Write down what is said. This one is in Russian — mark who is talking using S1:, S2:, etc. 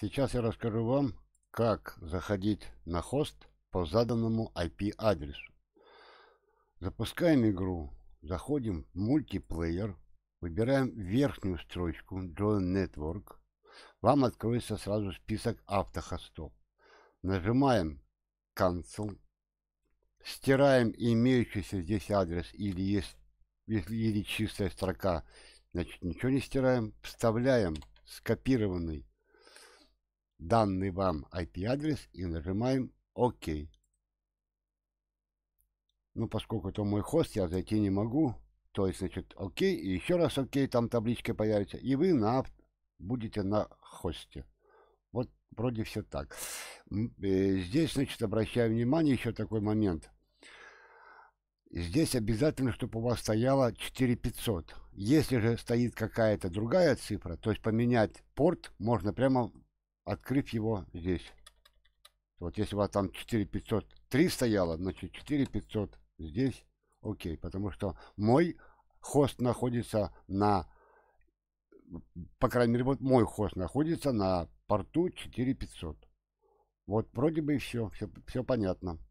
S1: Сейчас я расскажу вам, как заходить на хост по заданному IP-адресу. Запускаем игру, заходим в мультиплеер, выбираем верхнюю строчку Join Network. Вам откроется сразу список автохостов. Нажимаем Cancel. Стираем имеющийся здесь адрес или есть если или чистая строка, значит ничего не стираем. Вставляем скопированный данный вам IP-адрес и нажимаем ОК. Ну, поскольку это мой хост, я зайти не могу. То есть, значит, ОК и еще раз ОК, там табличка появится. И вы на, будете на хосте. Вот вроде все так. Э, здесь, значит, обращаю внимание, еще такой момент – Здесь обязательно, чтобы у вас стояло 4500. Если же стоит какая-то другая цифра, то есть поменять порт можно прямо открыть его здесь. Вот если у вас там 4503 стояло, значит 4500 здесь. Окей, потому что мой хост находится на, по крайней мере, вот мой хост находится на порту 4500. Вот вроде бы и все, все, все понятно.